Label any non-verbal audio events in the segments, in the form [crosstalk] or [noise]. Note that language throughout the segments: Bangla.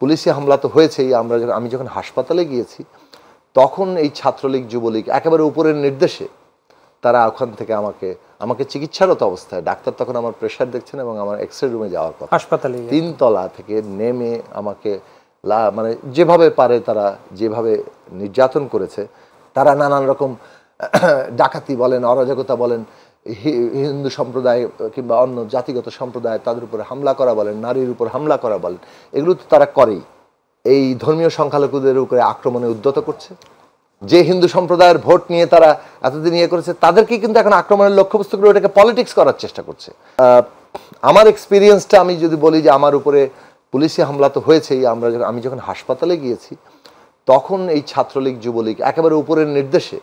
পুলিশি হামলা তো হয়েছেই আমরা আমি যখন হাসপাতালে গিয়েছি তখন এই ছাত্রলীগ যুবলীগ একেবারে উপরের নির্দেশে তারা ওখান থেকে আমাকে আমাকে চিকিৎসারত অবস্থায় ডাক্তার তখন আমার প্রেশার দেখছেন এবং আমার এক্স রুমে যাওয়ার কথা হাসপাতালে তিনতলা থেকে নেমে আমাকে লা মানে যেভাবে পারে তারা যেভাবে নির্যাতন করেছে তারা নানান রকম [clears throat] ডাকাতি বলেন অরাজকতা বলেন হিন্দু সম্প্রদায় কিংবা অন্য জাতিগত সম্প্রদায় তাদের উপর হামলা করা বলেন নারীর উপর হামলা করা বলেন এগুলো তো তারা করেই এই ধর্মীয় সংখ্যালঘুদের উপরে আক্রমণে উদ্যত করছে যে হিন্দু সম্প্রদায়ের ভোট নিয়ে তারা এতদিন ইয়ে করেছে তাদেরকে কিন্তু এখন আক্রমণের লক্ষ্যবস্তু করে ওটাকে পলিটিক্স করার চেষ্টা করছে আমার এক্সপিরিয়েন্সটা আমি যদি বলি যে আমার উপরে পুলিশে হামলা তো হয়েছেই আমরা আমি যখন হাসপাতালে গিয়েছি তখন এই ছাত্রলীগ যুবলীগ একেবারে উপরের নির্দেশে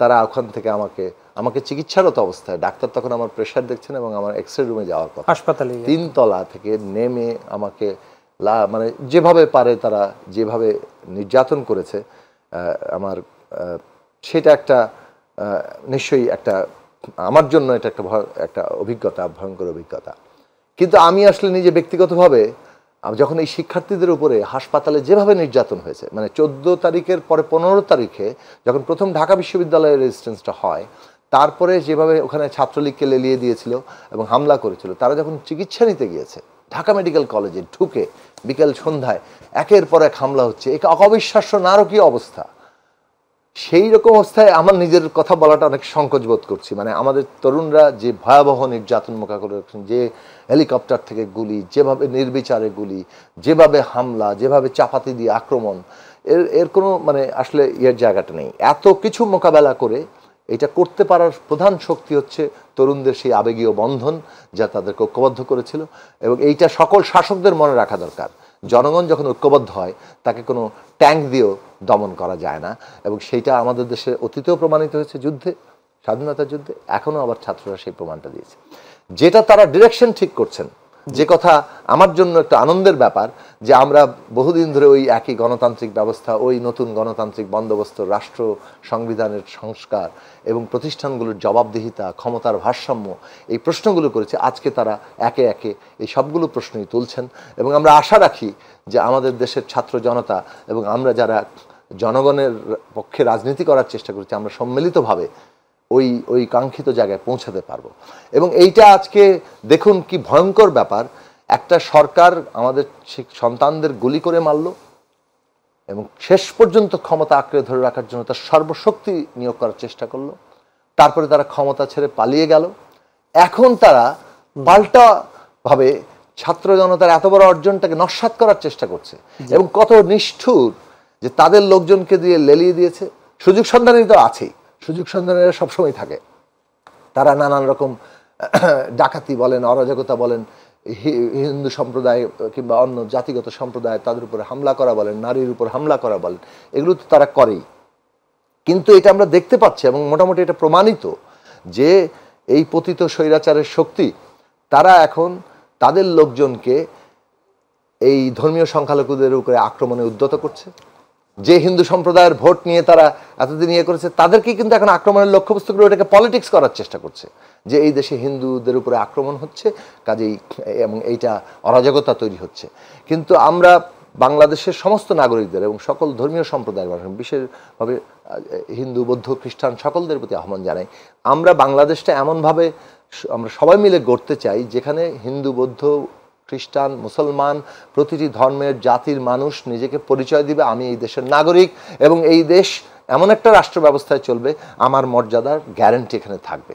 তারা ওখান থেকে আমাকে আমাকে চিকিৎসারত অবস্থায় ডাক্তার তখন আমার প্রেশার দেখছেন এবং আমার এক্স রুমে যাওয়ার কথা হাসপাতালে তিনতলা থেকে নেমে আমাকে লা মানে যেভাবে পারে তারা যেভাবে নির্যাতন করেছে আমার সেটা একটা নিশ্চয়ই একটা আমার জন্য এটা একটা একটা অভিজ্ঞতা ভয়ঙ্কর অভিজ্ঞতা কিন্তু আমি আসলে নিজে ব্যক্তিগতভাবে যখন এই শিক্ষার্থীদের উপরে হাসপাতালে যেভাবে নির্যাতন হয়েছে মানে চোদ্দো তারিখের পরে পনেরো তারিখে যখন প্রথম ঢাকা বিশ্ববিদ্যালয়ের রেজিস্ট্যান্সটা হয় তারপরে যেভাবে ওখানে ছাত্রলীগকে লেলিয়ে দিয়েছিল এবং হামলা করেছিল তারা যখন চিকিৎসা নিতে গিয়েছে ঢাকা মেডিকেল কলেজে ঢুকে বিকেল সন্ধ্যায় একের পর এক হামলা হচ্ছে একে অবিশ্বাস্য নারকীয় অবস্থা সেই রকম অবস্থায় আমার নিজের কথা বলাটা অনেক সংকোচ বোধ করছি মানে আমাদের তরুণরা যে ভয়াবহ নির্যাতন মোকাবিলা করছেন যে হেলিকপ্টার থেকে গুলি যেভাবে নির্বিচারে গুলি যেভাবে হামলা যেভাবে চাপাতি দিয়ে আক্রমণ এর এর কোনো মানে আসলে ইয়ের জায়গাটা নেই এত কিছু মোকাবেলা করে এটা করতে পারার প্রধান শক্তি হচ্ছে তরুণদের সেই আবেগীয় বন্ধন যা তাদেরকে ঐক্যবদ্ধ করেছিল এবং এইটা সকল শাসকদের মনে রাখা দরকার জনগণ যখন ঐক্যবদ্ধ হয় তাকে কোনো ট্যাঙ্ক দিয়েও দমন করা যায় না এবং সেইটা আমাদের দেশে অতীতেও প্রমাণিত হয়েছে যুদ্ধে স্বাধীনতা যুদ্ধে এখনও আবার ছাত্ররা সেই প্রমাণটা দিয়েছে যেটা তারা ডিরেকশন ঠিক করছেন যে কথা আমার জন্য একটা আনন্দের ব্যাপার যে আমরা বহুদিন ধরে ওই একই গণতান্ত্রিক ব্যবস্থা ওই নতুন গণতান্ত্রিক বন্দোবস্ত রাষ্ট্র সংবিধানের সংস্কার এবং প্রতিষ্ঠানগুলোর জবাবদিহিতা ক্ষমতার ভারসাম্য এই প্রশ্নগুলো করেছে আজকে তারা একে একে এই সবগুলো প্রশ্নই তুলছেন এবং আমরা আশা রাখি যে আমাদের দেশের ছাত্র জনতা এবং আমরা যারা জনগণের পক্ষে রাজনীতি করার চেষ্টা করছি আমরা সম্মিলিতভাবে ওই ওই কাঙ্ক্ষিত জায়গায় পৌঁছাতে পারবো এবং এইটা আজকে দেখুন কি ভয়ঙ্কর ব্যাপার একটা সরকার আমাদের সন্তানদের গুলি করে মারল এবং শেষ পর্যন্ত ক্ষমতা আঁকড়ে ধরে রাখার জন্য তার সর্বশক্তি নিয়োগ করার চেষ্টা করলো তারপরে তারা ক্ষমতা ছেড়ে পালিয়ে গেল এখন তারা পাল্টাভাবে ছাত্র জনতার এত বড় অর্জনটাকে নস্বাত করার চেষ্টা করছে এবং কত নিষ্ঠুর যে তাদের লোকজনকে দিয়ে লেলিয়ে দিয়েছে সুযোগ সন্ধানই তো আছেই সুযোগ সন্ধানেরা সবসময় থাকে তারা নানান রকম [clears throat] ডাকাতি বলেন অরাজকতা বলেন হিন্দু সম্প্রদায় কিংবা অন্য জাতিগত সম্প্রদায় তাদের উপরে হামলা করা বলেন নারীর উপর হামলা করা বলেন এগুলো তো তারা করেই কিন্তু এটা আমরা দেখতে পাচ্ছি এবং মোটামুটি এটা প্রমাণিত যে এই পতিত স্বৈরাচারের শক্তি তারা এখন তাদের লোকজনকে এই ধর্মীয় সংখ্যালঘুদের উপরে আক্রমণে উদ্যত করছে যে হিন্দু সম্প্রদায়ের ভোট নিয়ে তারা এতদিন ইয়ে করেছে তাদেরকে কিন্তু এখন আক্রমণের লক্ষ্যবস্তু করে ওটাকে পলিটিক্স করার চেষ্টা করছে যে এই দেশে হিন্দুদের উপরে আক্রমণ হচ্ছে কাজেই এবং এইটা অরাজকতা তৈরি হচ্ছে কিন্তু আমরা বাংলাদেশের সমস্ত নাগরিকদের এবং সকল ধর্মীয় সম্প্রদায়ের মানুষ বিশেষভাবে হিন্দু বৌদ্ধ খ্রিস্টান সকলদের প্রতি আহ্বান জানাই আমরা বাংলাদেশটা এমনভাবে আমরা সবাই মিলে গড়তে চাই যেখানে হিন্দু বৌদ্ধ খ্রিস্টান মুসলমান প্রতিটি ধর্মের জাতির মানুষ নিজেকে পরিচয় দিবে আমি এই দেশের নাগরিক এবং এই দেশ এমন একটা রাষ্ট্র ব্যবস্থায় চলবে আমার মর্যাদার গ্যারেন্টি এখানে থাকবে